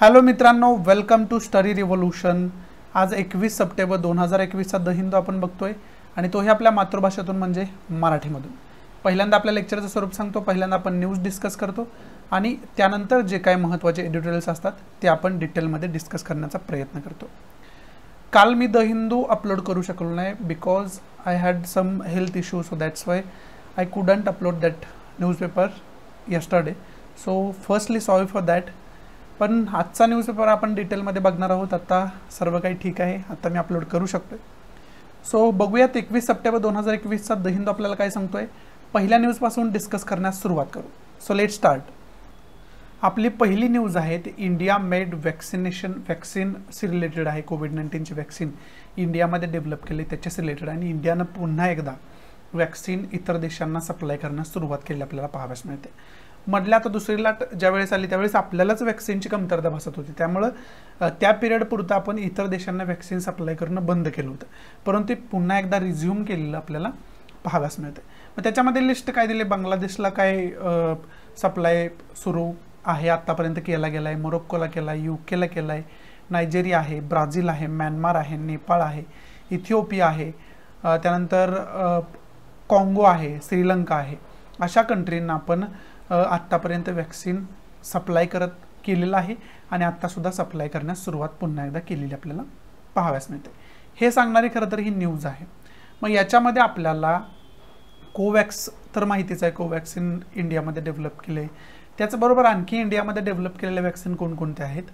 hello मित्रांनो welcome to study revolution आज एकवीस सप्टेंबर दोन हजार एकवीसचा द हिंदू आपण बघतोय आणि तोही आपल्या मातृभाषेतून म्हणजे मराठीमधून पहिल्यांदा आपल्या लेक्चरचं स्वरूप सांगतो पहिल्यांदा आपण न्यूज डिस्कस करतो आणि त्यानंतर जे काही महत्त्वाचे एडिटोरियल्स असतात ते आपण डिटेलमध्ये डिस्कस करण्याचा प्रयत्न करतो काल मी द हिंदू अपलोड करू शकलो नाही because I had some health issue so that's why I couldn't upload that newspaper yesterday so firstly sorry for that पण आजचा न्यूजपेपर आपण डिटेलमध्ये बघणार आहोत आत्ता सर्व काही ठीक आहे आत्ता मी अपलोड करू शकतो सो बघूयात एकवीस सप्टेंबर दोन हजार एकवीसचा द हिंदू आपल्याला काय सांगतोय पहिल्या न्यूजपासून डिस्कस करण्यास सुरुवात करू सो लेट स्टार्ट आपली पहिली न्यूज आहे ती इंडिया मेड वॅक्सिनेशन वॅक्सिनशी रिलेटेड आहे कोविड नाईन्टीनची वॅक्सिन इंडियामध्ये डेव्हलप केली त्याच्याशी रिलेटेड आणि इंडियानं पुन्हा एकदा वॅक्सिन इतर देशांना सप्लाय करण्यास सुरुवात केली आपल्याला पाहाव्यास मिळते मधल्या आता दुसरी लाट ज्या वेळेस आली त्यावेळेस आपल्यालाच व्हॅक्सिनची कमतरता भासत होती त्यामुळं त्या पिरियड पुरतं आपण इतर देशांना व्हॅक्सिन सप्लाय करणं बंद केलं होतं परंतु पुन्हा एकदा रिझ्युम केलेलं आपल्याला पाहाव्यास मिळते मग त्याच्यामध्ये लिस्ट काय दिले बांगलादेशला काय सप्लाय सुरू आहे आत्तापर्यंत केला गेला आहे मोरोक्कोला केला आहे यू केला केला आहे नायजेरिया आहे ब्राझील आहे म्यानमार आहे नेपाळ आहे इथिओपिया आहे त्यानंतर काँगो आहे श्रीलंका आहे अशा कंट्रींना आपण आत्तापर्यंत वॅक्सिन सप्लाय करत केलेलं आहे आणि आत्तासुद्धा सप्लाय करण्यास सुरुवात पुन्हा एकदा केलेली आपल्याला पाहाव्यास मिळते हे सांगणारी खरं तर ही न्यूज आहे मग याच्यामध्ये आपल्याला कोवॅक्स तर माहितीच आहे कोवॅक्सिन इंडियामध्ये डेव्हलप केले त्याचबरोबर आणखी इंडियामध्ये डेव्हलप केलेल्या वॅक्सिन कोणकोणत्या आहेत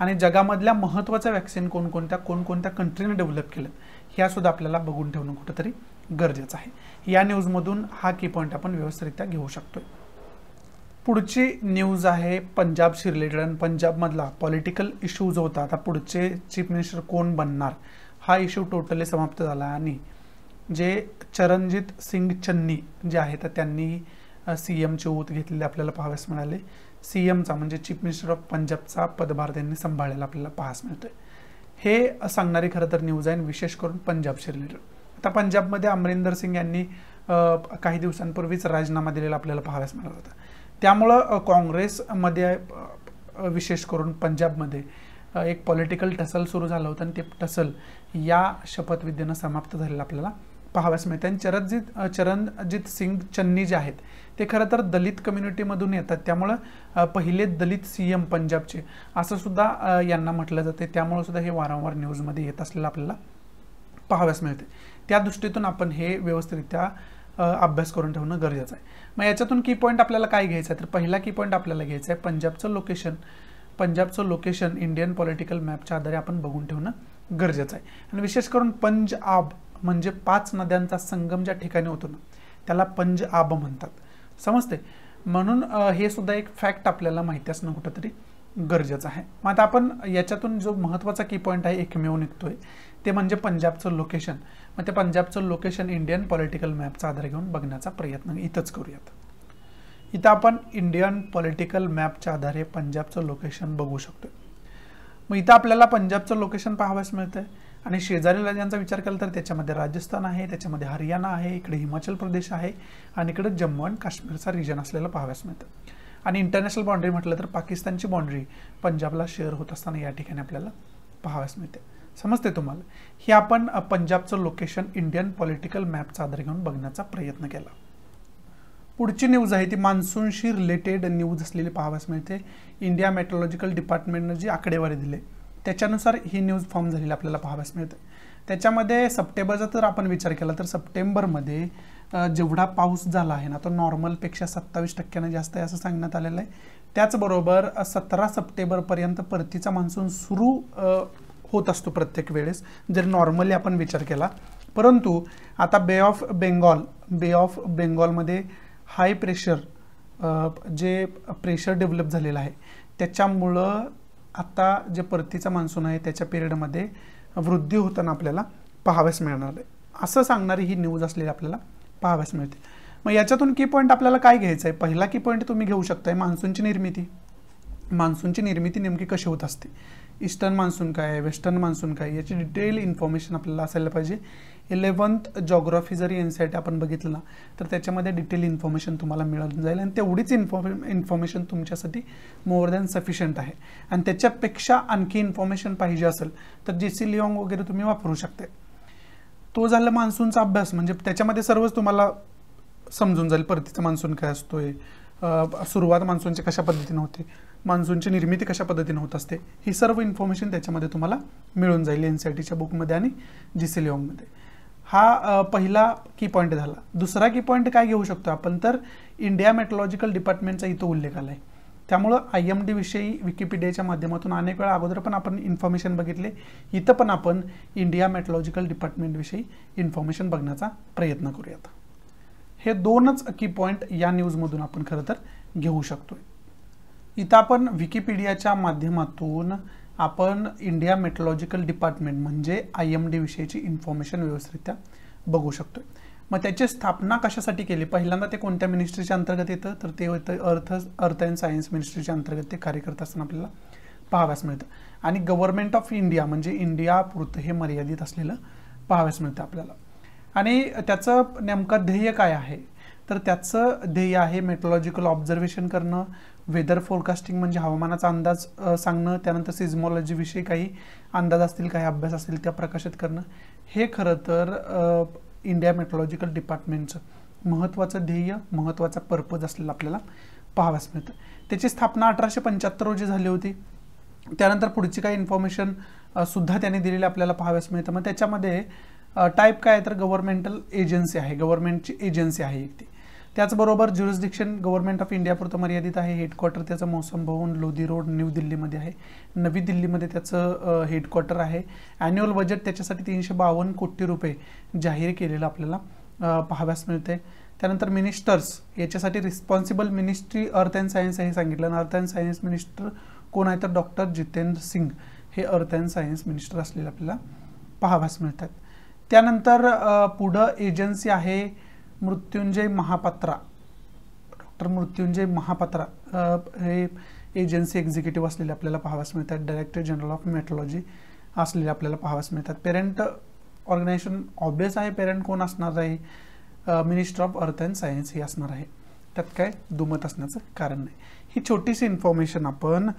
आणि जगामधल्या महत्त्वाच्या वॅक्सिन कोणकोणत्या कोणकोणत्या कंट्रीने डेव्हलप केलं ह्यासुद्धा आपल्याला बघून ठेवणं कुठंतरी गरजेचं आहे या न्यूजमधून हा की पॉईंट आपण व्यवस्थितरित्या घेऊ शकतो पुढची न्यूज आहे पंजाबशी रिलेटेड आणि पंजाबमधला पॉलिटिकल इश्यूज होता आता पुढचे चीफ मिनिस्टर कोण बनणार हा इश्यू टोटली समाप्त झाला आणि जे चरणजीत सिंग चन्नी जे आहे तर त्यांनी सी एमची ओत घेतलेली आपल्याला पाहावेस मिळाले सी एमचा म्हणजे चीफ मिनिस्टर ऑफ पंजाबचा पदभार त्यांनी सांभाळलेला आपल्याला पाहास मिळतोय हे सांगणारी खरं तर न्यूज आहे विशेष करून पंजाबशी रिलेटेड आता पंजाबमध्ये अमरिंदर सिंग यांनी काही दिवसांपूर्वीच राजीनामा दिलेला आपल्याला पाहाव्यास मिळाला होता त्यामुळं काँग्रेसमध्ये विशेष करून पंजाबमध्ये एक पॉलिटिकल टसल सुरू झालं होतं आणि ते टसल या शपथविधीनं समाप्त झालेलं आपल्याला पाहाव्यास मिळते आणि चरणजीत चरणजीत सिंग चन्नी जे आहेत ते खरं तर दलित कम्युनिटीमधून येतात त्यामुळं पहिले दलित सी एम पंजाबचे असं सुद्धा यांना म्हटलं जाते त्यामुळं सुद्धा हे वारंवार न्यूजमध्ये येत असलेलं आपल्याला पाहाव्यास मिळते त्या दृष्टीतून आपण हे व्यवस्थितरित्या अभ्यास करून ठेवणं गरजेचं आहे मग याच्यातून की पॉईंट आपल्याला काय घ्यायचं आहे तर पहिला की पॉईंट आपल्याला घ्यायचा आहे पंजाबचं लोकेशन पंजाबचं लोकेशन इंडियन पॉलिटिकल मॅपच्या आधारे आपण बघून ठेवणं गरजेचं आहे आणि विशेष करून पंजाब म्हणजे पाच नद्यांचा संगम ज्या ठिकाणी होतो ना त्याला पंजाब म्हणतात समजते म्हणून हे सुद्धा एक फॅक्ट आपल्याला माहिती असणं कुठंतरी गरजेचं आहे मग आता आपण याच्यातून जो महत्त्वाचा की पॉईंट आहे एकमेव निघतोय ते म्हणजे पंजाबचं लोकेशन मग ते पंजाबचं लोकेशन इंडियन पॉलिटिकल मॅपचा आधार घेऊन बघण्याचा प्रयत्न इथंच करूयात इथं आपण इंडियन पॉलिटिकल मॅपच्या आधारे पंजाबचं लोकेशन बघू शकतो मग इथं आपल्याला पंजाबचं लोकेशन पाहावयास मिळतं आणि शेजारी राज्यांचा विचार केला तर त्याच्यामध्ये राजस्थान आहे त्याच्यामध्ये हरियाणा आहे इकडे हिमाचल प्रदेश आहे आणि इकडे जम्मू अँड काश्मीरचा रिजन असलेला पाहाव्यास मिळतं आणि इंटरनॅशनल बाँड्री म्हटलं तर पाकिस्तानची बाँड्री पंजाबला शेअर होत असताना या ठिकाणी आपल्याला पाहाव्यास मिळते समजते तुम्हाला हे आपण पंजाबचं लोकेशन इंडियन पॉलिटिकल मॅपचा आधार घेऊन बघण्याचा प्रयत्न केला पुढची न्यूज आहे ती मान्सूनशी रिलेटेड न्यूज असलेली पाहावयास मिळते इंडिया मेट्रोलॉजिकल डिपार्टमेंटनं जी आकडेवारी दिली त्याच्यानुसार ही न्यूज फॉर्म झालेली आपल्याला पाहावयास मिळते त्याच्यामध्ये सप्टेंबरचा जर आपण विचार केला तर सप्टेंबरमध्ये जेवढा पाऊस झाला आहे ना तो नॉर्मलपेक्षा सत्तावीस टक्क्यानं जास्त आहे असं सांगण्यात आलेलं आहे त्याचबरोबर सतरा सप्टेंबरपर्यंत परतीचा मान्सून सुरू होत असतो प्रत्येक वेळेस जर नॉर्मली आपण विचार केला परंतु आता bay of Bengal bay of बेंगॉलमध्ये हाय प्रेशर जे प्रेशर डेव्हलप झालेलं आहे त्याच्यामुळं आता जे परतीचा मान्सून आहे त्याच्या पिरियडमध्ये वृद्धी होताना आपल्याला पाहाव्यास मिळणार आहे असं सांगणारी ही न्यूज असलेली आपल्याला पाहाव्यास मिळते मग याच्यातून की पॉईंट आपल्याला काय घ्यायचं आहे पहिला की पॉईंट तुम्ही घेऊ शकताय मान्सूनची निर्मिती मान्सूनची निर्मिती नेमकी कशी होत असते ईस्टर्न मान्सून काय आहे वेस्टर्न मान्सून काय याची डिटेल इन्फॉर्मेशन आपल्याला असायला पाहिजे इलेवन्थ जॉग्रॉफी जरी एन सी आय टी आपण बघितलं ना तर त्याच्यामध्ये डिटेल इन्फॉर्मेशन तुम्हाला मिळून जाईल आणि तेवढीच इन्फॉर्मे इन्फॉर्मेशन तुमच्यासाठी मोर दॅन सफिशियंट आहे आणि त्याच्यापेक्षा आणखी इन्फॉर्मेशन पाहिजे असेल तर जे सी लिओंग वगैरे तुम्ही वापरू शकता तो झाला मान्सूनचा अभ्यास म्हणजे त्याच्यामध्ये सर्वच तुम्हाला समजून जाईल परतीचा मान्सून काय असतोय सुरुवात मान्सूनची कशा पद्धतीनं होते मान्सूनची निर्मिती कशा पद्धतीने होत असते ही सर्व इन्फॉर्मेशन त्याच्यामध्ये तुम्हाला मिळून जाईल एन सी टीच्या e बुकमध्ये आणि जी सी हा पहिला की पॉईंट झाला दुसरा की पॉईंट काय घेऊ शकतो आपण तर इंडिया मेट्रोलॉजिकल डिपार्टमेंटचा इथं उल्लेख आला आहे त्यामुळं आय एम डीविषयी विकिपीडियाच्या माध्यमातून अनेक वेळा अगोदर पण आपण इन्फॉर्मेशन बघितले इथं पण आपण इंडिया मेट्रोलॉजिकल डिपार्टमेंटविषयी इन्फॉर्मेशन बघण्याचा प्रयत्न करूयात हे दोनच की पॉईंट या न्यूजमधून आपण खरं तर घेऊ शकतो इथं आपण विकिपीडियाच्या माध्यमातून आपण इंडिया मेटोलॉजिकल डिपार्टमेंट म्हणजे आय एम डी विषयीची इन्फॉर्मेशन व्यवस्थितरित्या बघू शकतो मग त्याची स्थापना कशासाठी केली पहिल्यांदा ते कोणत्या मिनिस्ट्रीच्या अंतर्गत येतं तर ते होतं अर्थ अर्थ अँड सायन्स मिनिस्ट्रीच्या अंतर्गत ते कार्य करत असताना आपल्याला पाहाव्यास मिळतं आणि गव्हर्नमेंट ऑफ इंडिया म्हणजे इंडिया पुरतं हे मर्यादित असलेलं पाहाव्यास मिळतं आपल्याला आणि त्याचं नेमकं ध्येय काय आहे तर त्याचं ध्येय आहे मेटोलॉजिकल ऑब्झर्वेशन करणं वेदर फोरकास्टिंग म्हणजे हवामानाचा अंदाज सांगणं त्यानंतर सिझमॉलॉजीविषयी काही अंदाज असतील काही अभ्यास असतील त्या प्रकाशित करणं हे खरं तर इंडिया मेट्रोलॉजिकल डिपार्टमेंटचं महत्त्वाचं ध्येय महत्त्वाचा पर्पज असलेला आपल्याला पाहाव्यास मिळतं त्याची स्थापना अठराशे पंच्याहत्तर रोजी झाली होती त्यानंतर पुढची काही इन्फॉर्मेशन सुद्धा त्यांनी दिलेली आपल्याला पाहाव्यास मिळतं मग त्याच्यामध्ये टाईप काय तर गव्हर्नमेंटल एजन्सी आहे गव्हर्मेंटची एजन्सी आहे एक ती त्याचबरोबर ज्युरिस्डिक्शन गव्हर्नमेंट ऑफ इंडियापुरतं मर्यादित आहे हेडक्वार्टर त्याचं मौसम भवन लोधी रोड न्यू दिल्लीमध्ये आहे नवी दिल्लीमध्ये त्याचं हेडक्वार्टर आहे ॲन्युअल बजेट त्याच्यासाठी तीनशे बावन्न कोटी रुपये जाहीर केलेलं आपल्याला पाहाव्यास मिळते त्यानंतर मिनिस्टर्स याच्यासाठी responsible ministry earth and science हे सांगितलं अर्थ अँड सायन्स मिनिस्टर कोण आहे तर डॉक्टर जितेंद्र सिंग हे अर्थ अँड सायन्स मिनिस्टर असलेले आपल्याला पाहाव्यास मिळतात त्यानंतर पुढं एजन्सी आहे मृत्युंजय महापात्रा डॉक्टर मृत्युंजय महापात्रा हे एजन्सी एक्झिक्युटिव्ह असलेले आपल्याला पाहावास मिळतात डायरेक्टर जनरल ऑफ मेट्रोलॉजी असलेले आपल्याला पाहावास मिळतात पेरेंट ऑर्गनायझेशन ऑब्वियस आहे पेरेंट कोण असणार आहे minister of earth and science ही असणार आहे त्यात काय दुमत असण्याचं कारण नाही ही छोटीशी इन्फॉर्मेशन आपण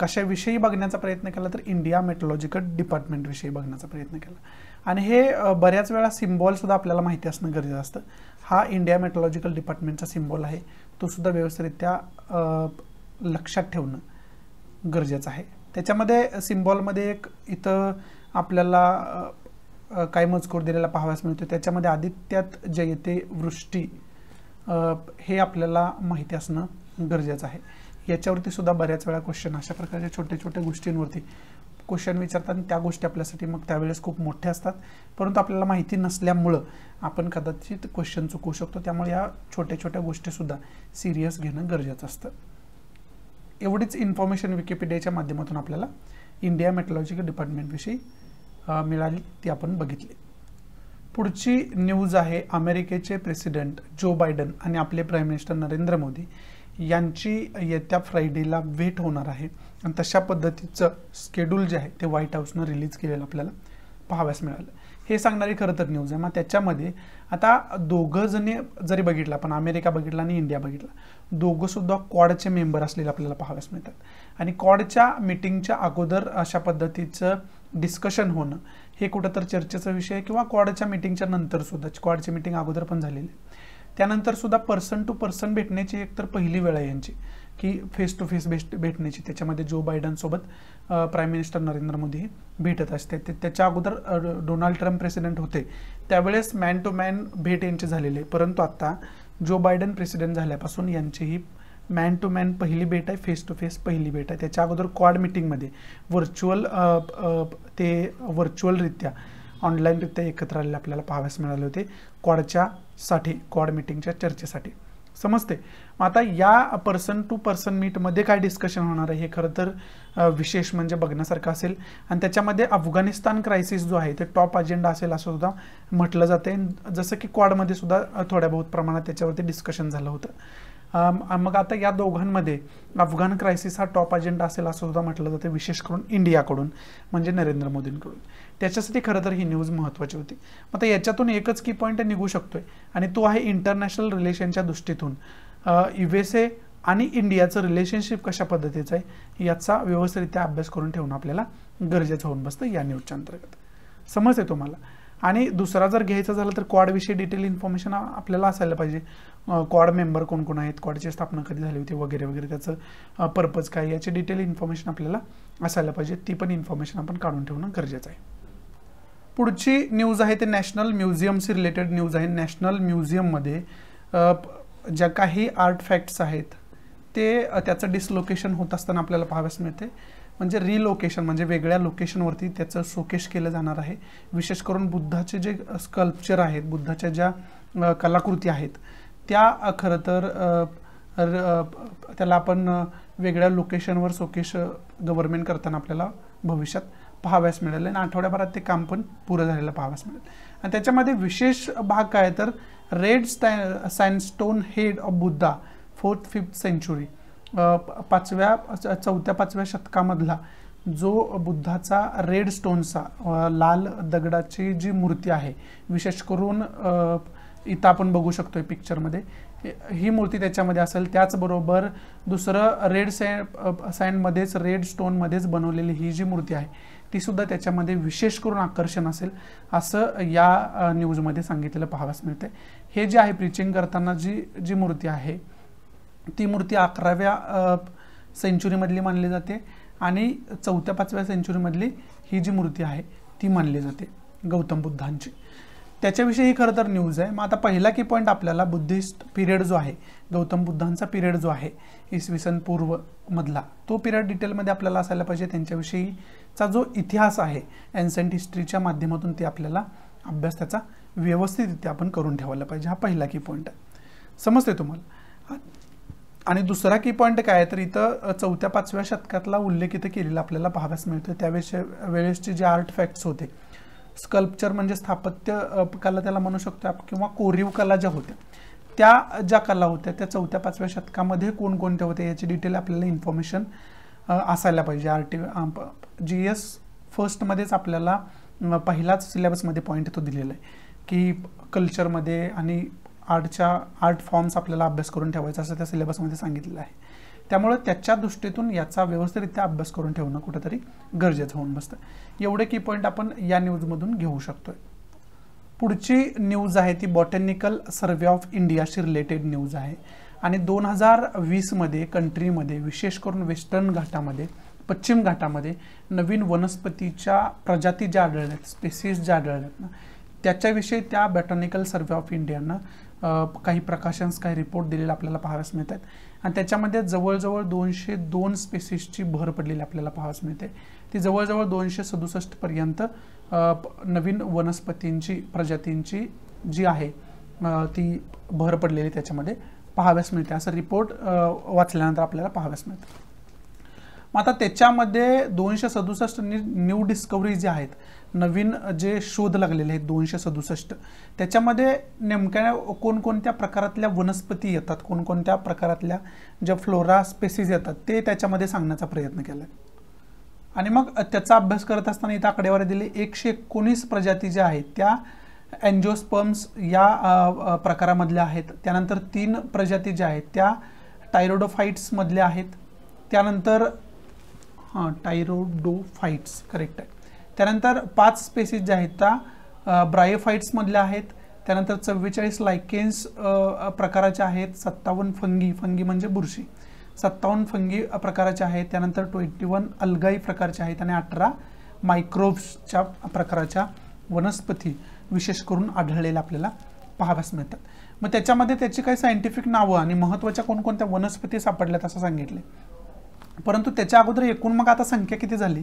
कशाविषयी बघण्याचा प्रयत्न केला तर इंडिया डिपार्टमेंट डिपार्टमेंटविषयी बघण्याचा प्रयत्न केला आणि हे बऱ्याच वेळा सिम्बॉलसुद्धा आपल्याला माहिती असणं गरजेचं असतं हा इंडिया मेटोलॉजिकल डिपार्टमेंटचा सिम्बॉल आहे तो सुद्धा व्यवस्थितरित्या लक्षात ठेवणं गरजेचं आहे त्याच्यामध्ये सिम्बॉलमध्ये एक इथं आपल्याला काय मजकूर दिलेला पाहाव्यास मिळतो त्याच्यामध्ये आदित्यात जयते वृष्टी हे आपल्याला माहिती असणं गरजेचं आहे याच्यावरती सुद्धा बऱ्याच वेळा क्वेश्चन अशा प्रकारच्या छोट्या छोट्या गोष्टींवरती क्वेश्चन विचारतात त्या गोष्टी आपल्यासाठी मग त्यावेळेस खूप मोठ्या असतात परंतु आपल्याला माहिती नसल्यामुळं आपण कदाचित क्वेश्चन चुकवू शकतो त्यामुळे या छोट्या छोट्या सुद्धा सिरियस घेणं गरजेचं असतं एवढीच इन्फॉर्मेशन विकिपीडियाच्या माध्यमातून आपल्याला इंडिया डिपार्टमेंट डिपार्टमेंटविषयी मिळाली ती आपण बघितली पुढची न्यूज आहे अमेरिकेचे प्रेसिडेंट जो बायडन आणि आपले प्राईम मिनिस्टर नरेंद्र मोदी यांची येत्या फ्रायडेला भेट होणार आहे आणि तशा पद्धतीचं स्केड्यूल जे आहे ते व्हाईट हाऊसनं रिलीज केलेलं आपल्याला पाहाव्यास मिळालं हे सांगणारी खरं तर न्यूज आहे मग त्याच्यामध्ये आता दोघं जणी जरी बघितलं आपण अमेरिका बघितला आणि इंडिया बघितला दोघंसुद्धा क्वाडचे मेंबर असलेले आपल्याला पाहाव्यास मिळतात आणि क्वाडच्या मिटिंगच्या अगोदर अशा पद्धतीचं डिस्कशन होणं हे कुठंतर चर्चेचा विषय किंवा क्वाडच्या मिटिंगच्या सुद्धा क्वाडची मिटिंग अगोदर पण झालेली त्यानंतर सुद्धा पर्सन टू पर्सन भेटण्याची एक तर पहिली वेळ आहे यांची की फेस टू फेस भेट भेटण्याची त्याच्यामध्ये जो बायडनसोबत प्राईम मिनिस्टर नरेंद्र मोदी भेटत असते ते त्याच्या अगोदर डोनाल्ड ट्रम्प प्रेसिडेंट होते त्यावेळेस मॅन टू मॅन भेट यांची झालेली आहे परंतु आता जो बायडन प्रेसिडेंट झाल्यापासून यांची ही मॅन टू मॅन पहिली भेट आहे फेस टू फेस पहिली भेट आहे त्याच्या अगोदर क्वाड मिटिंगमध्ये व्हर्च्युअल ते व्हर्च्युअलरित्या ऑनलाईनरित्या एकत्र आलेले आपल्याला पाहावेस मिळाले होते क्वाडच्या साठी क्वाड मिटिंगच्या चर्चेसाठी समजते मग आता या पर्सन टू पर्सन मीटमध्ये काय डिस्कशन होणार आहे हे खरं तर विशेष म्हणजे बघण्यासारखं असेल आणि त्याच्यामध्ये अफगाणिस्तान क्रायसिस जो आहे ते टॉप अजेंडा असेल असं सुद्धा म्हटलं जाते जसं की क्वाडमध्ये सुद्धा थोड्या बहुत प्रमाणात त्याच्यावरती डिस्कशन झालं होतं मग आता या दोघांमध्ये अफगाण क्रायसिस हा टॉप अजेंडा असेल असं सुद्धा म्हटलं जातं विशेष करून इंडियाकडून म्हणजे नरेंद्र मोदींकडून त्याच्यासाठी खरं तर ही न्यूज महत्त्वाची होती मग आता याच्यातून एकच की पॉईंट निघू शकतो आणि तो आहे इंटरनॅशनल रिलेशनच्या दृष्टीतून यू एस ए आणि इंडियाचं रिलेशनशिप कशा पद्धतीचं आहे याचा व्यवस्थितरित्या अभ्यास करून ठेवणं आपल्याला गरजेचं होऊन बसतं या न्यूजच्या अंतर्गत समजते तुम्हाला आणि दुसरा जर घ्यायचा झाला तर क्वाडविषयी डिटेल इन्फॉर्मेशन आपल्याला असायला पाहिजे क्वाड मेंबर कोण कोण आहेत क्वाडची स्थापना कधी झाली होती वगैरे वगैरे त्याचं पर्पज काय याची डिटेल इन्फॉर्मेशन आपल्याला असायला पाहिजे ती पण इन्फॉर्मेशन आपण काढून ठेवणं गरजेचं आहे पुढची न्यूज आहे ते नॅशनल म्युझियमशी रिलेटेड न्यूज आहे नॅशनल म्युझियममध्ये ज्या काही आर्ट फॅक्ट्स आहेत ते त्याचं डिसलोकेशन होत असताना आपल्याला पाहावयास मिळते म्हणजे रिलोकेशन म्हणजे वेगळ्या लोकेशनवरती त्याचं सोकेश केलं जाणार आहे विशेष करून बुद्धाचे जे स्कल्पचर आहेत बुद्धाच्या ज्या कलाकृती आहेत त्या खरं तर त्याला आपण वेगळ्या लोकेशनवर सोकेश गव्हर्मेंट करताना आपल्याला भविष्यात पाहाव्यास मिळेल आणि आठवड्याभरात ते काम पण पुरं झालेलं पाहाव्यास मिळेल आणि त्याच्यामध्ये विशेष भाग काय तर रेड स्टॅ stone head of Buddha fourth fifth century पाचव्या चौथ्या पाचव्या शतकामधला जो बुद्धाचा रेड स्टोनचा लाल दगडाची जी मूर्ती आहे विशेष करून इथं आपण बघू शकतो आहे पिक्चरमध्ये ही मूर्ती त्याच्यामध्ये असेल त्याचबरोबर दुसरं रेड सॅ सॅनमध्येच रेड स्टोनमध्येच बनवलेली ही जी मूर्ती आहे ती सुद्धा त्याच्यामध्ये विशेष करून आकर्षण असेल असं या न्यूजमध्ये सांगितलेलं पाहावंच मिळते हे जे आहे प्रिचिंग करताना जी जी मूर्ती आहे ती मूर्ती अकराव्या सेंचुरीमधली मानली जाते आणि चौथ्या पाचव्या सेंचुरीमधली ही जी मूर्ती आहे ती मानली जाते गौतम बुद्धांची त्याच्याविषयी खरं तर न्यूज आहे मग आता पहिला की पॉईंट आपल्याला बुद्धिस्ट पिरियड जो आहे गौतम बुद्धांचा पिरियड जो आहे इसवी सन पूर्व मधला तो पिरियड डिटेलमध्ये आपल्याला असायला पाहिजे त्यांच्याविषयीचा जो इतिहास आहे अँसंट हिस्ट्रीच्या माध्यमातून ते आपल्याला अभ्यास त्याचा व्यवस्थितरित्या आपण करून ठेवायला पाहिजे हा पहिला की पॉईंट आहे समजते तुम्हाला आणि दुसरा की पॉईंट काय तर इथं चौथ्या पाचव्या शतकातला उल्लेख इथं केलेला आपल्याला पाहाव्यास मिळतो त्यावेळेस वेळेसचे जे आर्ट फॅक्ट्स होते स्कल्पचर म्हणजे स्थापत्य कला त्याला म्हणू शकतो किंवा कोरीव कला ज्या होत्या त्या ज्या कला होत्या त्या चौथ्या पाचव्या शतकामध्ये कोणकोणत्या होत्या याची डिटेल आपल्याला इन्फॉर्मेशन असायला पाहिजे आर टी जी एस फर्स्टमध्येच आपल्याला पहिलाच सिलेबसमध्ये पॉईंट तो दिलेला आहे की कल्चरमध्ये आणि आर्टच्या आर्ट फॉर्म्स आपल्याला अभ्यास करून ठेवायचा असं त्या सिलेबसमध्ये सांगितलेलं आहे त्यामुळे त्याच्या दृष्टीतून याचा व्यवस्थितरित्या अभ्यास करून ठेवणं कुठेतरी गरजेचं होऊन बसतं एवढे की पॉईंट आपण या न्यूजमधून घेऊ शकतोय पुढची न्यूज आहे ती बॉटॅनिकल सर्वे ऑफ इंडियाशी रिलेटेड न्यूज आहे आणि दोन हजार वीसमध्ये कंट्रीमध्ये विशेष करून वेस्टर्न घाटामध्ये पश्चिम घाटामध्ये नवीन वनस्पतीच्या प्रजाती ज्या आढळल्यात स्पेसिस ज्या आढळल्यात ना त्याच्याविषयी त्या बॉटॅनिकल सर्वे ऑफ इंडियानं काही प्रकाशन्स काही रिपोर्ट दिलेला आपल्याला पाहायला मिळत आहेत आणि त्याच्यामध्ये जवळजवळ दोनशे दोन स्पेसिसची भर पडलेली आपल्याला पाहायला मिळते ती जवळजवळ दोनशे पर्यंत नवीन वनस्पतींची प्रजातींची जी आहे ती भर पडलेली त्याच्यामध्ये पाहाव्यास मिळते असं रिपोर्ट वाचल्यानंतर आपल्याला पाहाव्यास मिळतं मग आता त्याच्यामध्ये दोनशे सदुसष्ट न्यू डिस्कवरी जे आहेत नवीन जे शोध लागलेले आहेत दोनशे सदुसष्ट त्याच्यामध्ये नेमक्या कोणकोणत्या प्रकारातल्या वनस्पती येतात कोणकोणत्या प्रकारातल्या ज्या फ्लोरा स्पेसिस येतात ते त्याच्यामध्ये सांगण्याचा प्रयत्न केला आहे आणि मग त्याचा अभ्यास करत असताना इथं आकडेवारी दिली एकशे एकोणीस प्रजाती ज्या आहेत त्या अँजिओस्पर्म्स या प्रकारामधल्या आहेत त्यानंतर तीन प्रजाती ज्या आहेत त्या टायरोडोफाईट्समधल्या आहेत त्यानंतर हां टायरोडोफाईट्स करेक्ट आहे त्यानंतर पाच स्पेसीज ज्या आहेत त्या ब्रायोफाईट्समधल्या आहेत त्यानंतर चव्वेचाळीस लायकेन्स प्रकाराच्या आहेत सत्तावन्न फंगी फंगी म्हणजे बुरशी सत्तावन्न फंगी प्रकाराच्या आहेत त्यानंतर ट्वेंटी वन अलगाई प्रकारच्या आहेत आणि अठरा मायक्रोब्सच्या प्रकाराच्या वनस्पती विशेष करून आढळलेल्या आपल्याला पाहाव्यास मिळतात मग त्याच्यामध्ये त्याची काही सायंटिफिक नावं आणि महत्त्वाच्या कोणकोणत्या वनस्पती सापडल्यात असं सांगितले परंतु त्याच्या अगोदर एकूण मग आता संख्या किती झाली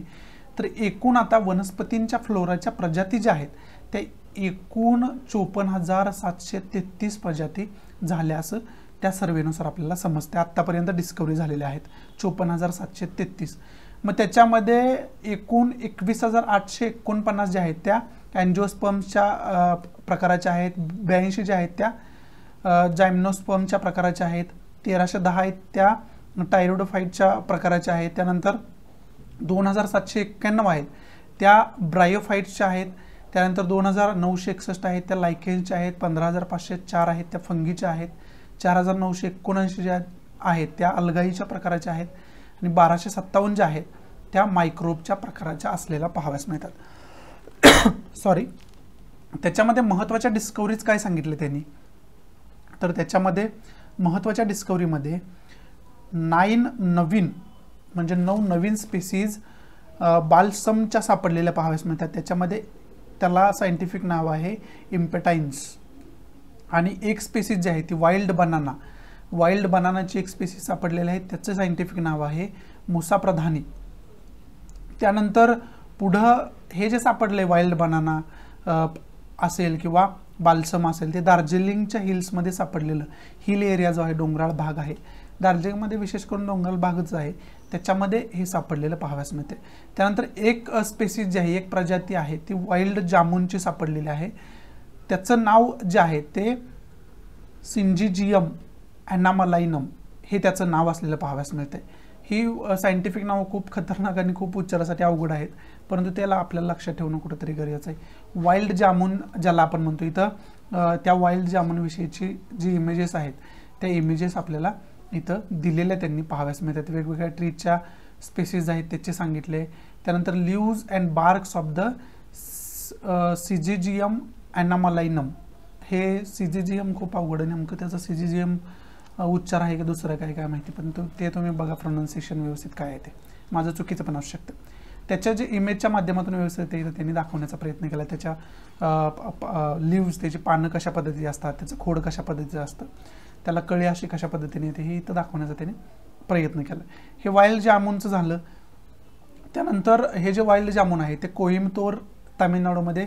तर एकूण आता वनस्पतींच्या फ्लोराच्या प्रजाती ज्या आहेत त्या एकूण चोपन्न हजार सातशे तेहतीस प्रजाती झाल्या असं त्या सर्वेनुसार आपल्याला समजते आत्तापर्यंत डिस्कवरी झालेल्या आहेत चोपन्न हजार सातशे तेहतीस मग त्याच्यामध्ये एकूण एकवीस हजार आठशे एकोणपन्नास ज्या आहेत त्या अँजिओस्पर्मच्या प्रकाराच्या आहेत ब्याऐंशी ज्या आहेत त्या जायम्नोस्पर्मच्या प्रकाराच्या आहेत तेराशे दहा आहेत त्या टायरोडोफाईटच्या प्रकाराच्या आहेत त्यानंतर दोन हजार सातशे एक्क्याण्णव आहेत त्या ब्रायोफाईट्सच्या आहेत त्यानंतर दोन हजार नऊशे एकसष्ट आहेत त्या लायकेनच्या आहेत पंधरा हजार पाचशे चार आहेत त्या फंगीच्या आहेत चार हजार नऊशे एकोणऐंशी ज्या आहेत त्या अलगाईच्या प्रकाराच्या आहेत आणि बाराशे सत्तावन्न ज्या आहेत त्या मायक्रोबच्या प्रकाराच्या असलेल्या पाहाव्यास मिळतात सॉरी त्याच्यामध्ये महत्त्वाच्या डिस्कवरीज काय सांगितले त्यांनी तर त्याच्यामध्ये महत्त्वाच्या डिस्कवरीमध्ये नाईन नवीन म्हणजे नऊ नवीन स्पेसीज बाल्समच्या सापडलेल्या पाहाव्यास मिळतात त्याच्यामध्ये त्याला सायंटिफिक नाव आहे इम्पेटाईन्स आणि एक स्पेसीज जी आहे ती वाईल्ड बनाना वाईल्ड बनानाची एक स्पेसीज सापडलेली आहे त्याचं सायंटिफिक नाव आहे मुसा प्रधानी त्यानंतर पुढं हे जे सापडले वाईल्ड बनाना असेल किंवा बाल्सम असेल ते दार्जिलिंगच्या हिल्समध्ये सापडलेलं हिल एरिया जो आहे डोंगराळ भाग आहे दार्जिलिंगमध्ये विशेष करून डोंगराळ भागच आहे त्याच्यामध्ये हे सापडलेलं पाहाव्यास मिळते त्यानंतर एक स्पेसिस जी आहे एक प्रजाती आहे ती वाईल्ड जामूनची सापडलेली आहे त्याचं नाव जे आहे ते सिंजिजियम ॲनामलाइनम हे त्याचं नाव असलेलं पाहाव्यास मिळते ही सायंटिफिक नावं खूप खतरनाक आणि खूप उच्चारासाठी अवघड आहेत परंतु त्याला आपल्याला लक्षात ठेवणं कुठंतरी गरजेचं आहे वाईल्ड जामून ज्याला आपण म्हणतो इथं त्या वाईल्ड जामूनविषयीची जी इमेजेस आहेत त्या इमेजेस आपल्याला इथं दिलेल्या त्यांनी पाहाव्यास मिळतात वेगवेगळ्या ट्रीच्या स्पेसिस आहेत त्याचे सांगितले त्यानंतर leaves and barks of the CGGM अॅनामालाइनम हे सीजीजीएम खूप अवघड आहे नेमकं त्याचा सिजेजियम उच्चार आहे की दुसरं काय काय माहिती परंतु ते तुम्ही बघा प्रोनाऊन्सिएशन व्यवस्थित काय आहे ते माझं चुकीचं पण असू शकतं त्याच्या जे इमेजच्या माध्यमातून व्यवस्थित ते त्यांनी दाखवण्याचा प्रयत्न केला त्याच्या लिव्ज त्याची पानं कशा पद्धतीचे असतात त्याचं खोड कशा पद्धतीचं असतं त्याला कळी अशी कशा पद्धतीने येते हे इथं दाखवण्याचा त्याने प्रयत्न केला हे वाईल्ड जामूनचं झालं त्यानंतर हे जे वाईल्ड जामून आहे ते कोईमतोर तामिळनाडूमध्ये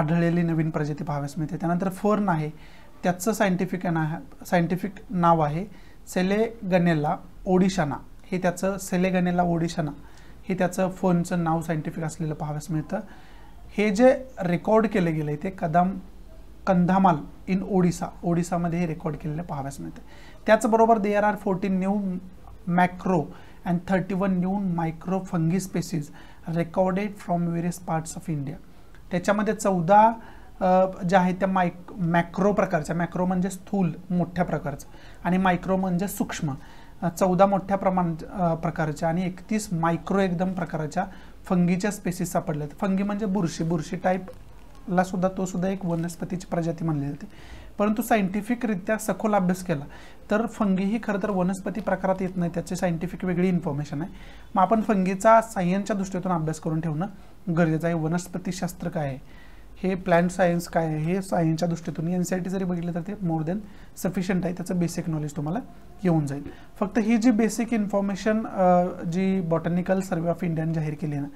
आढळलेली नवीन प्रजाती पाहाव्यास मिळते त्यानंतर फर्न आहे त्याचं सायंटिफिक ना सायंटिफिक नाव आहे सेलेगनेला ओडिशाना हे त्याचं सेलेगनेला ओडिशाना हे त्याचं फोनचं नाव सायंटिफिक असलेलं पाहाव्यास मिळतं हे जे रेकॉर्ड केलं गेलं आहे ते कदम कंधामाल इन ओडिसा ओडिसामध्ये हे रेकॉर्ड केलेलं पाहाव्यास मिळते त्याचबरोबर there are fourteen new macro and thirty one new micro fungi species recorded from various parts of India त्याच्यामध्ये चौदा ज्या आहेत त्या मायक मॅक्रो प्रकारच्या मॅक्रो म्हणजे स्थूल मोठ्या प्रकारचं आणि मायक्रो म्हणजे सूक्ष्म चौदा मोठ्या प्रमाण प्रकारच्या आणि एकतीस मायक्रो एकदम प्रकारच्या फंगीच्या स्पेसिस सापडल्या फंगी म्हणजे बुरशी बुरशी टाईप ला सुद्धा तो सुद्धा एक वनस्पतीची प्रजाती मानली जाते परंतु सायंटिफिकरित्या सखोल अभ्यास केला तर फंगी ही खरं तर वनस्पती प्रकारात येत नाही त्याची सायंटिफिक वेगळी इन्फॉर्मेशन आहे मग आपण फंगीचा सायन्सच्या दृष्टीतून अभ्यास करून ठेवणं गरजेचं आहे वनस्पतीशास्त्र काय आहे हे प्लॅन सायन्स काय आहे हे सायन्सच्या दृष्टीतून एन सी आय टी जरी बघितलं तर ते मोर देन सफिशियंट आहे त्याचं बेसिक नॉलेज तुम्हाला येऊन जाईल फक्त ही जी बेसिक इन्फॉर्मेशन जी बॉटनिकल सर्वे ऑफ इंडियाने जाहीर केली ना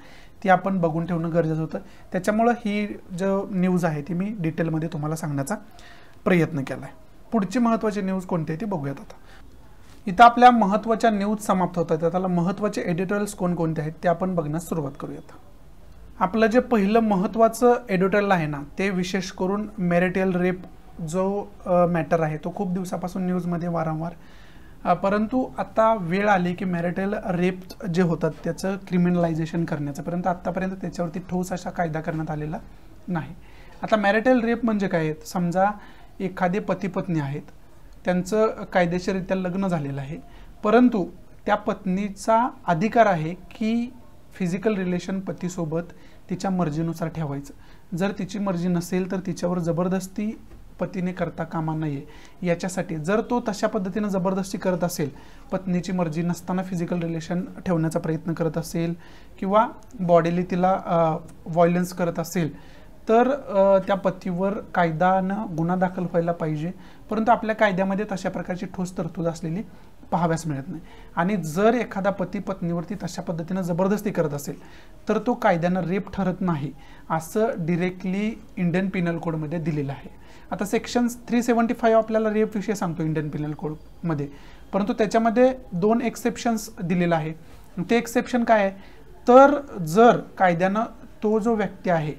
ती आपण बघून ठेवणं गरजेचं होतं त्याच्यामुळं ही जो न्यूज आहे ती मी डिटेलमध्ये तुम्हाला सांगण्याचा प्रयत्न केला आहे पुढची महत्त्वाची न्यूज कोणती आहे ती बघूयात आता इथं आपल्या महत्त्वाच्या न्यूज समाप्त होतात त्याला महत्त्वाचे एडिटोरियल्स कोणकोणते आहेत ते आपण बघण्यास सुरुवात करूयात आपलं जे पहिलं महत्त्वाचं एडिटरला आहे ना ते विशेष करून मेरिटल रेप जो मॅटर आहे तो खूप दिवसापासून न्यूजमध्ये वारंवार परंतु आता वेळ आली की मॅरिटल रेप जे होतात त्याचं क्रिमिनलायझेशन करण्याचं परंतु आत्तापर्यंत त्याच्यावरती ठोस असा कायदा करण्यात आलेला नाही आता मॅरिटल रेप म्हणजे काय आहेत समजा एखादे पत्नी आहेत त्यांचं कायदेशीररित्या लग्न झालेलं आहे परंतु त्या पत्नीचा अधिकार आहे की फिजिकल रिलेशन पतीसोबत तिच्या मर्जीनुसार ठेवायचं जर तिची मर्जी नसेल तर तिच्यावर जबरदस्ती पतीने करता कामा नये याच्यासाठी जर तो तशा पद्धतीनं जबरदस्ती करत असेल पत्नीची मर्जी नसताना फिजिकल रिलेशन ठेवण्याचा प्रयत्न करत असेल किंवा बॉडीली तिला व्हायलन्स करत असेल तर त्या पतीवर कायदानं गुन्हा दाखल व्हायला पाहिजे परंतु आपल्या कायद्यामध्ये तशा प्रकारची ठोस तरतूद असलेली पाहाव्यास मिळत नाही आणि जर एखादा पती पत्नीवरती तशा पद्धतीनं जबरदस्ती करत असेल तर तो कायद्यानं रेप ठरत नाही असं डिरेक्टली इंडियन पिनल कोडमध्ये दिलेलं आहे आता सेक्शन थ्री सेवन्टी फाईव्ह आपल्याला रेपविषयी सांगतो इंडियन पिनल कोडमध्ये परंतु त्याच्यामध्ये दोन एक्सेप्शन्स दिलेलं आहे ते एक्सेप्शन काय आहे तर जर कायद्यानं तो जो व्यक्ती आहे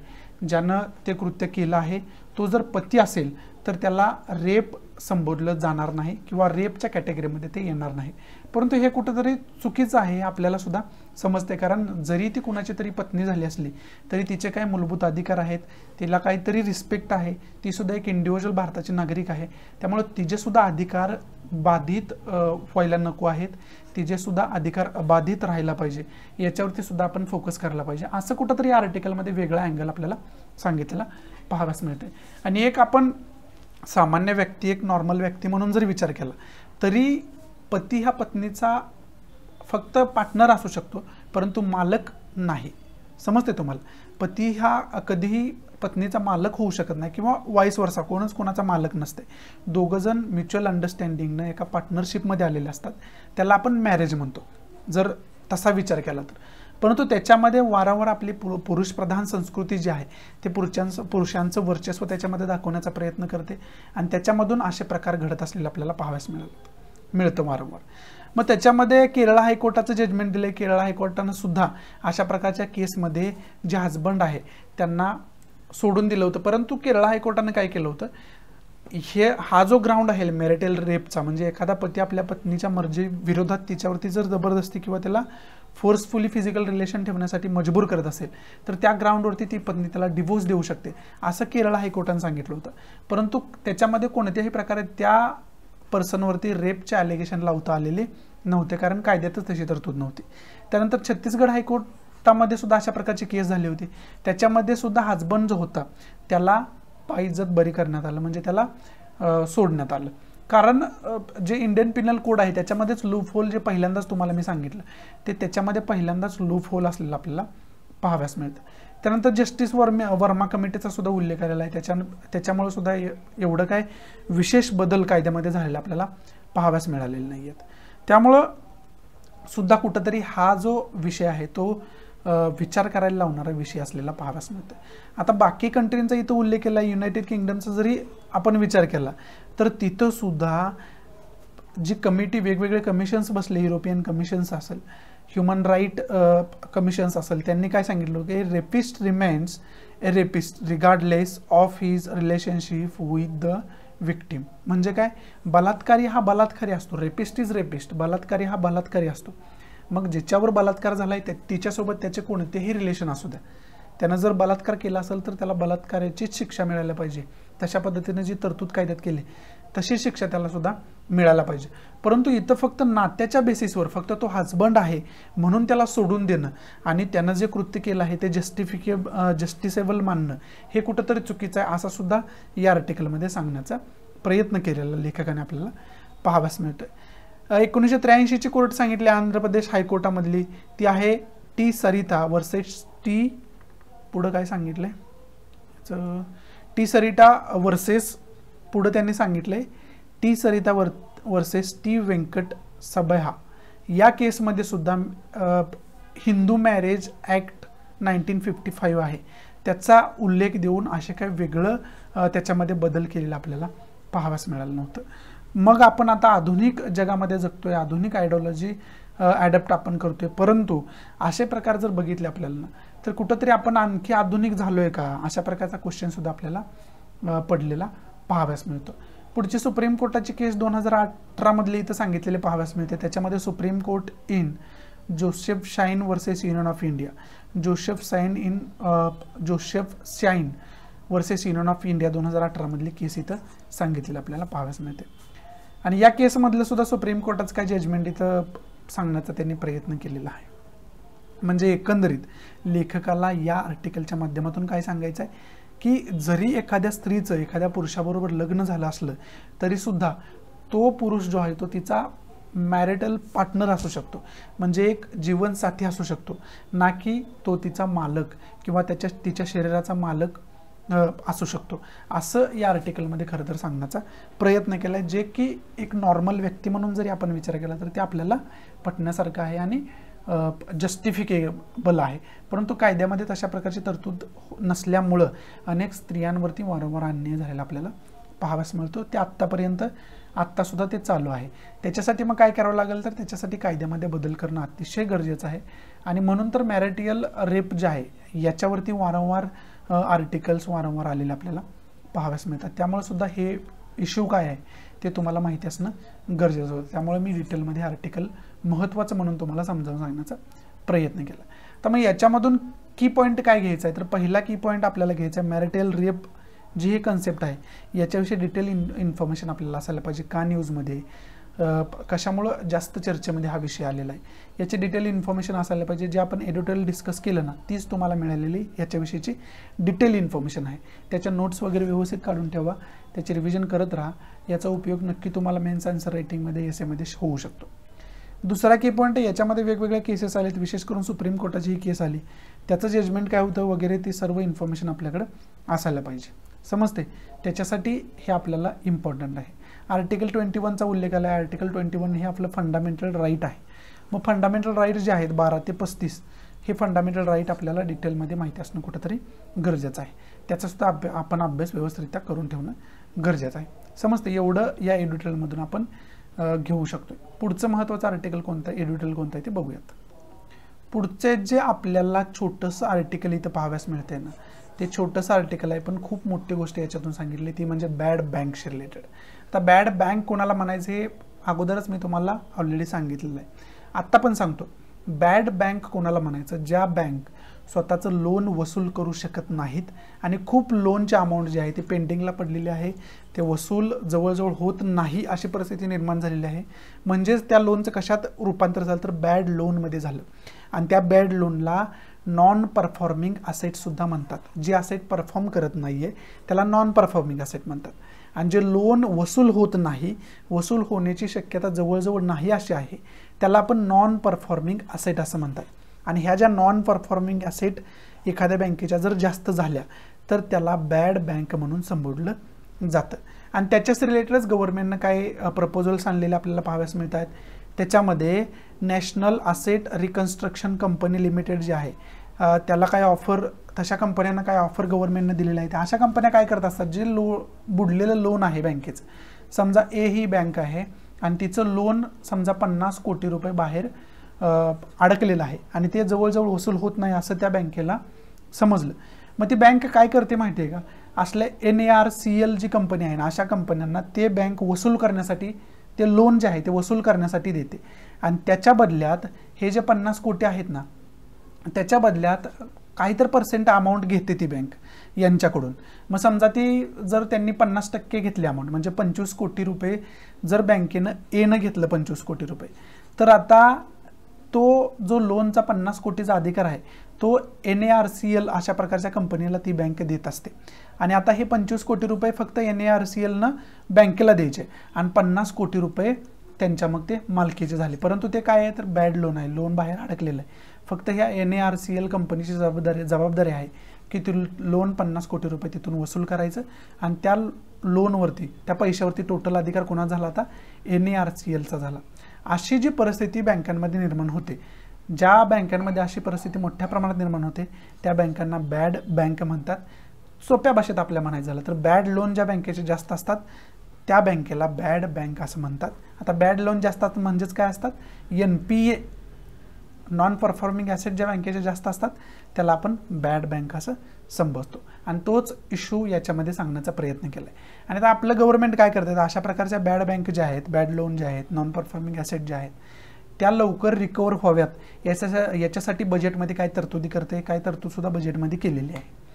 ज्यानं ते कृत्य केलं आहे तो जर पती असेल तर त्याला रेप संबोधलं जाणार नाही किंवा रेपच्या कॅटेगरीमध्ये ते येणार नाही परंतु हे कुठंतरी चुकीचं आहे आपल्याला सुद्धा समजते कारण जरी ती कुणाची तरी पत्नी झाली असली तरी तिचे काय मूलभूत अधिकार आहेत तिला काहीतरी रिस्पेक्ट आहे ती सुद्धा एक इंडिव्हिज्युअल भारताची नागरिक आहे त्यामुळे तिचे सुद्धा अधिकार बाधित व्हायला नको आहेत तिचे सुद्धा अधिकार बाधित राहायला पाहिजे याच्यावरती सुद्धा आपण फोकस करायला पाहिजे असं कुठंतरी आर्टिकलमध्ये वेगळा अँगल आपल्याला सांगितलेला पाहावास मिळते आणि एक आपण सामान्य व्यक्ती एक नॉर्मल व्यक्ती म्हणून जर विचार केला तरी पती हा पत्नीचा फक्त पार्टनर असू शकतो परंतु मालक नाही समजते तुम्हाला पती हा कधीही पत्नीचा मालक होऊ शकत नाही किंवा वाईस वर्षा कोणच कोणाचा मालक नसते जण म्युच्युअल अंडरस्टँडिंगनं एका पार्टनरशिपमध्ये आलेले असतात त्याला आपण मॅरेज म्हणतो जर तसा विचार केला तर परंतु त्याच्यामध्ये वारंवार आपली पुरुष पुरुषप्रधान संस्कृती जी आहे ते पुरुषांचं पुरुषांचं वर्चस्व त्याच्यामध्ये दाखवण्याचा प्रयत्न करते आणि त्याच्यामधून असे प्रकार घडत असलेले आपल्याला पाहाव्यास मिळत मिळतं वारंवार मग त्याच्यामध्ये केरळ हायकोर्टाचं जजमेंट दिलं केरळ हायकोर्टानं सुद्धा अशा प्रकारच्या केसमध्ये जे हजबंड आहे त्यांना सोडून दिलं होतं परंतु केरळ हायकोर्टानं काय केलं होतं हे हा जो ग्राउंड आहे मेरिटल रेपचा म्हणजे एखादा पती आपल्या पत्नीच्या मर्जी विरोधात तिच्यावरती जर जबरदस्ती किंवा त्याला फोर्सफुली फिजिकल रिलेशन ठेवण्यासाठी मजबूर करत असेल तर त्या ग्राउंडवरती ती पत्नी त्याला डिवोर्स देऊ शकते असं केरळ हायकोर्टानं सांगितलं होतं परंतु त्याच्यामध्ये कोणत्याही प्रकारे त्या पर्सनवरती रेपचे ॲलिगेशन लावता आलेले नव्हते कारण कायद्यातच तशी तरतूद नव्हती त्यानंतर छत्तीसगड हायकोर्टामध्ये सुद्धा अशा प्रकारची केस झाली होती त्याच्यामध्ये सुद्धा हजबंड जो होता त्याला पायजत बरी करण्यात आलं म्हणजे त्याला सोडण्यात आलं कारण जे इंडियन पिनल कोड आहे त्याच्यामध्येच लूप होल जे पहिल्यांदाच तुम्हाला मी सांगितलं ते त्याच्यामध्ये पहिल्यांदाच लूप होल असलेलं आपल्याला पाहाव्यास मिळतं त्यानंतर जस्टिस वर्मा वर्मा कमिटीचा सुद्धा उल्लेख आलेला आहे त्याच्या त्याच्यामुळे सुद्धा एवढं काय विशेष बदल कायद्यामध्ये झालेला आपल्याला पाहाव्यास मिळालेले नाही आहेत त्यामुळं सुद्धा कुठंतरी हा जो विषय आहे तो विचार करायला लावणारा विषय असलेला पाहावास मिळतो आता बाकी कंट्रींचा इथं उल्लेख केला युनायटेड किंगडमचा जरी आपण विचार केला तर तिथं सुद्धा जी कमिटी वेगवेगळे कमिशन्स बसले युरोपियन कमिशन्स असेल ह्युमन राईट कमिशन्स असेल त्यांनी काय सांगितलं की rapist remains a rapist regardless of his relationship with the victim म्हणजे काय बलात्कारी हा बलात्कारी असतो रेपिस्ट इज रेपिस्ट बलात्कारी हा बलात्कारी असतो मग ज्याच्यावर बलात्कार झाला आहे त्या तिच्यासोबत त्याचे कोणतेही रिलेशन असू द्या त्यानं जर बलात्कार केला असेल तर त्याला बलात्काराचीच शिक्षा मिळायला पाहिजे तशा पद्धतीने जी तरतूद कायद्यात केली तशी शिक्षा त्याला सुद्धा मिळायला पाहिजे परंतु इथं फक्त नात्याच्या बेसिसवर फक्त तो हजबंड आहे म्हणून त्याला सोडून देणं आणि त्यानं जे कृत्य केलं आहे ते जस्टिफिके जस्टिसेबल मानणं हे कुठंतरी चुकीचं आहे असा सुद्धा या आर्टिकलमध्ये सांगण्याचा प्रयत्न केलेला लेखकाने आपल्याला पाहाव्यास मिळतं एकोणीसशे त्र्याऐंशीची कोर्ट सांगितली आंध्र प्रदेश हायकोर्टामधली ती आहे टी सरिता वर्सेस टी पुढं काय सांगितलं आहे टी सरिता वर्सेस पुढं त्यांनी सांगितलंय T Sareetha versus T Venkata Subbaiah या केसमध्ये सुद्धा Hindu marriage act nineteen fifty five आहे त्याचा उल्लेख देऊन असे काही वेगळं त्याच्यामध्ये बदल केलेला आपल्याला पाहाव्यास मिळालं नव्हतं मग आपण आता आधुनिक जगामध्ये जगतोय आधुनिक आयडिओलॉजी ॲडप्ट आपण करतोय परंतु असे प्रकार जर बघितले आपल्याला तर कुठंतरी आपण आणखी आधुनिक झालो आहे का अशा प्रकारचा क्वेश्चनसुद्धा आपल्याला पडलेला पाहाव्यास मिळतो पुढची सुप्रीम कोर्टाची केस दोन हजार अठरामधली इथं सांगितलेले पाहाव्यास मिळते त्याच्यामध्ये supreme court in Joseph Shine versus Union of India Joseph Shine in Joseph Shine versus Union of India दोन हजार अठरामधली केस इथं सांगितलेलं आपल्याला पाहाव्यास मिळते आणि या केसमधलं सुद्धा सुप्रीम कोर्टाचं काय जजमेंट इथं सांगण्याचा त्यांनी प्रयत्न केलेला आहे म्हणजे एकंदरीत लेखकाला या आर्टिकलच्या माध्यमातून काय सांगायचं आहे की जरी एखाद्या स्त्रीचं एखाद्या पुरुषाबरोबर लग्न झालं असलं तरीसुद्धा तो पुरुष जो आहे तो तिचा मॅरिटल पार्टनर असू शकतो म्हणजे एक जीवनसाथी असू शकतो ना की तो तिचा मालक किंवा त्याच्या तिच्या शरीराचा मालक असू शकतो असं या आर्टिकलमध्ये खरं तर सांगण्याचा प्रयत्न केला आहे जे की एक नॉर्मल व्यक्ती म्हणून जरी आपण विचार केला तर ते आपल्याला पटण्यासारखं आहे आणि जस्टिफिकेबल आहे परंतु कायद्यामध्ये तशा प्रकारची तरतूद नसल्यामुळं अनेक स्त्रियांवरती वारंवार अन्याय झालेला आपल्याला पाहाव्यास मिळतो ते आत्तापर्यंत आत्तासुद्धा ते चालू आहे त्याच्यासाठी मग काय करावं लागेल तर त्याच्यासाठी कायद्यामध्ये बदल करणं अतिशय गरजेचं आहे आणि म्हणून तर मॅरिटियल रेप जे आहे याच्यावरती वारंवार आर्टिकल्स वारंवार आलेले आपल्याला पाहाव्यास मिळतात त्यामुळे सुद्धा हे इश्यू काय आहे ते तुम्हाला माहिती असणं गरजेचं होतं त्यामुळे मी डिटेलमध्ये आर्टिकल महत्त्वाचं म्हणून तुम्हाला समजावून सांगण्याचा प्रयत्न केला तर मग याच्यामधून की पॉईंट काय घ्यायचा आहे तर पहिला की पॉईंट आपल्याला घ्यायचा आहे मॅरिटेल रेप जी हे कन्सेप्ट आहे याच्याविषयी डिटेल इन इन्फॉर्मेशन आपल्याला असायला पाहिजे का न्यूजमध्ये कशामुळं जास्त चर्चेमध्ये हा विषय आलेला आहे याची डिटेल इन्फॉर्मेशन असायला पाहिजे जे आपण एडिटोरियल डिस्कस केलं ना तीच तुम्हाला मिळालेली याच्याविषयीची डिटेल इन्फॉर्मेशन आहे त्याच्या नोट्स वगैरे व्यवस्थित काढून ठेवा त्याचे रिव्हिजन करत राहा याचा उपयोग नक्की तुम्हाला मेन्स आन्सर रायटिंगमध्ये एस एमध्ये होऊ शकतो दुसरा की पॉईंट याच्यामध्ये वेगवेगळ्या केसेस आलेत विशेष करून सुप्रीम कोर्टाची ही केस आली त्याचं जजमेंट काय होतं वगैरे ती सर्व इन्फॉर्मेशन आपल्याकडं असायला पाहिजे समजते त्याच्यासाठी हे आपल्याला इम्पॉर्टंट आहे आर्टिकल ट्वेंटी वनचा उल्लेख आला आहे आर्टिकल ट्वेंटी वन हे आपलं फंडामेंटल राईट आहे मग फंडामेंटल राईट जे आहेत बारा ते पस्तीस हे फंडामेंटल राईट आपल्याला डिटेलमध्ये माहिती असणं कुठंतरी गरजेचं आहे त्याचासुद्धा अभ्या आपण अभ्यास व्यवस्थितरित्या करून ठेवणं गरजेचं आहे समजतं एवढं या एडिटलमधून आपण घेऊ शकतो पुढचं महत्त्वाचं आर्टिकल कोणतं आहे एडिटल कोणतं आहे ते बघूयात पुढचे जे आपल्याला छोटंसं आर्टिकल इथं पाहाव्यास मिळते ना ते छोटंसं आर्टिकल आहे पण खूप मोठी गोष्ट याच्यातून सांगितली ती म्हणजे बॅड बँकशी रिलेटेड तर बॅड बँक कोणाला म्हणायचं हे अगोदरच मी तुम्हाला ऑलरेडी सांगितलेलं आहे आत्ता पण सांगतो बॅड बँक कोणाला म्हणायचं ज्या बँक स्वतःचं लोन वसूल करू शकत नाहीत आणि खूप लोनचे अमाऊंट जे आहे ते पेंडिंगला पडलेले आहे ते वसूल जवळजवळ होत नाही अशी परिस्थिती निर्माण झालेली आहे म्हणजेच त्या लोनचं कशात रूपांतर झालं तर बॅड लोनमध्ये झालं आणि त्या बॅड लोनला नॉन परफॉर्मिंग असेटसुद्धा म्हणतात जे असेट परफॉर्म करत नाही आहे त्याला नॉन परफॉर्मिंग असेट म्हणतात आणि जे लोन वसूल होत नाही वसूल होण्याची शक्यता जवळजवळ नाही अशी आहे त्याला आपण नॉन परफॉर्मिंग असेट असं म्हणतात आणि ह्या ज्या नॉन परफॉर्मिंग असेट एखाद्या बँकेच्या जर जास्त झाल्या तर त्याला बॅड बँक म्हणून संबोधलं जातं आणि त्याच्याच रिलेटेडच गव्हर्नमेंटनं काही प्रपोजल्स आणलेले आपल्याला पाहाव्यास मिळत आहेत त्याच्यामध्ये national asset reconstruction company limited जे आहे त्याला काय ऑफर तशा कंपन्यांना काय ऑफर गव्हर्नमेंटने दिलेलं आहे अशा कंपन्या काय करत असतात जे लो बुडलेलं लोन आहे बँकेचं समजा ए ही बँक आहे आणि तिचं लोन समजा पन्नास कोटी रुपये बाहेर अडकलेलं आहे आणि ते जवळजवळ वसूल होत नाही असं त्या बँकेला समजलं मग ती बँक काय करते माहिती आहे का असल्या N A R C L जी कंपनी आहे ना अशा कंपन्यांना ते बँक वसूल करण्यासाठी ते लोन जे आहे ते वसूल करण्यासाठी देते आणि त्याच्या बदल्यात हे जे पन्नास कोटी आहेत ना त्याच्या बदल्यात काही तर पर्सेंट अमाऊंट घेते ती बँक यांच्याकडून मग समजा ती जर त्यांनी पन्नास टक्के घेतली अमाऊंट म्हणजे पंचवीस कोटी रुपये जर बँकेनं एन घेतलं पंचवीस कोटी रुपये तर आता तो जो लोनचा पन्नास कोटीचा अधिकार आहे तो N A R C L अशा प्रकारच्या कंपनीला ती बँक देत असते आणि आता हे पंचवीस कोटी रुपये फक्त एन ए आर सी एलनं बँकेला द्यायचे आणि पन्नास कोटी रुपये त्यांच्या मग ते मालकीचे झाले परंतु ते काय आहे तर बॅड लोन आहे लोन बाहेर अडकलेलं आहे फक्त ह्या N A R C L कंपनीची जबाबदारी जबाबदारी आहे की ती लोन पन्नास कोटी रुपये तिथून वसूल करायचं आणि त्या लोनवरती त्या पैशावरती टोटल अधिकार कोणाचा झाला आता एन ए आर सी एलचा झाला अशी जी परिस्थिती बँकांमध्ये निर्माण होते ज्या बँकांमध्ये अशी परिस्थिती मोठ्या प्रमाणात निर्माण होते त्या बँकांना बॅड बँक म्हणतात सोप्या भाषेत आपल्या म्हणायचं झालं तर बॅड लोन ज्या बँकेचे जास्त असतात त्या बँकेला बॅड बँक असं म्हणतात आता बॅड लोन जास्त म्हणजेच काय असतात N P A non performing asset ज्या बँकेच्या जास्त असतात त्याला आपण बॅड बँक असं संबोधतो आणि तोच इश्यू याच्यामध्ये सांगण्याचा प्रयत्न केला आहे आणि आता आपलं गव्हर्नमेंट काय करतात अशा प्रकारच्या बॅड बँक ज्या आहेत बॅड लोन ज्या आहेत नॉन परफॉर्मिंग ॲसेट ज्या आहेत त्या लवकर रिकवर व्हाव्यात याच्या याच्यासाठी बजेटमध्ये काय तरतुदी करते काय सुद्धा बजेटमध्ये केलेली आहे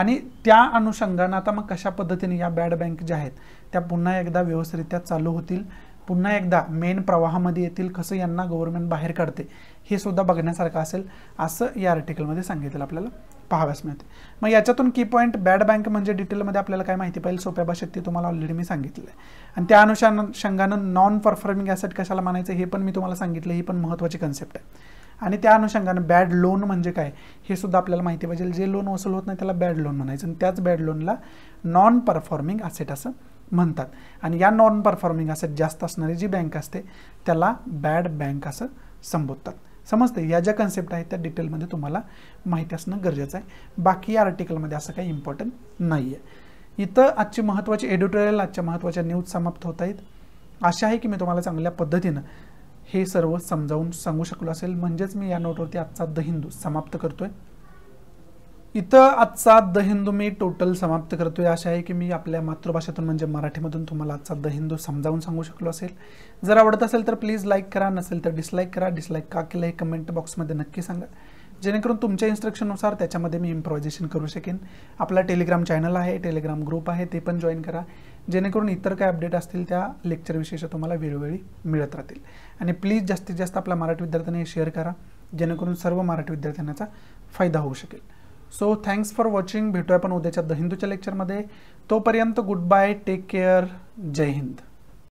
आणि त्या अनुषंगानं आता मग कशा पद्धतीने या बॅड बँक ज्या आहेत त्या पुन्हा एकदा व्यवस्थितरित्या चालू होतील पुन्हा एकदा मेन प्रवाहामध्ये येतील कसं यांना गव्हर्नमेंट बाहेर काढते हे सुद्धा बघण्यासारखं असेल असं या आर्टिकलमध्ये सांगितलं आपल्याला पाहाव्यास मिळते मग याच्यातून की पॉईंट बॅड बँक म्हणजे डिटेलमध्ये आपल्याला काय माहिती पाहिजे सोप्या भाषेत ते तुम्हाला ऑलरेडी मी सांगितलं आहे आणि त्या अनुषंगानं नॉन परफॉर्मिंग ॲसेट कशाला मानायचं हे पण मी तुम्हाला सांगितलं ही पण महत्त्वाची कन्सेप्ट आहे आणि त्या अनुषंगानं बॅड लोन म्हणजे काय हे सुद्धा आपल्याला माहिती पाहिजे जे लोन वसूल होत नाही त्याला बॅड लोन म्हणायचं आणि त्याच बॅड लोनला नॉन परफॉर्मिंग असेट असं म्हणतात आणि या नॉन परफॉर्मिंग असेट जास्त असणारी जी बँक असते त्याला बॅड बँक असं संबोधतात समजते या ज्या कन्सेप्ट आहेत त्या डिटेलमध्ये तुम्हाला माहिती असणं गरजेचं आहे बाकी या आर्टिकलमध्ये असं काही इम्पॉर्टंट नाही आहे इथं आजची महत्त्वाची एडिटोरियल आजच्या महत्त्वाच्या न्यूज समाप्त होत आहेत आशा आहे की मी तुम्हाला चांगल्या पद्धतीनं हे सर्व समजावून सांगू शकलो असेल म्हणजेच मी या नोटवरती आजचा द हिंदू समाप्त करतो आहे इथं आजचा द हिंदू मी टोटल समाप्त करतोय अशा आहे की मी आपल्या मातृभाषेतून म्हणजे मराठीमधून तुम्हाला आजचा द हिंदू समजावून सांगू शकलो असेल जर आवडत असेल तर प्लीज लाईक करा नसेल तर डिसलाईक करा डिसलाईक का केलं हे कमेंट बॉक्समध्ये नक्की सांगा जेणेकरून तुमच्या इन्स्ट्रक्शननुसार त्याच्यामध्ये मी इम्प्रोव्हायझेशन करू शकेन आपला टेलिग्राम चॅनल आहे टेलिग्राम ग्रुप आहे ते पण जॉईन करा जेणेकरून इतर काय अपडेट असतील त्या लेक्चर विशेष तुम्हाला वेळोवेळी मिळत राहतील आणि प्लीज जास्तीत जास्त आपल्या मराठी विद्यार्थ्यांनी शेअर करा जेणेकरून सर्व मराठी विद्यार्थ्यांचा फायदा होऊ शकेल सो थँक्स फॉर वॉचिंग भेटूया आपण उद्याच्या द हिंदूच्या लेक्चरमध्ये तोपर्यंत गुड बाय टेक केअर जय हिंद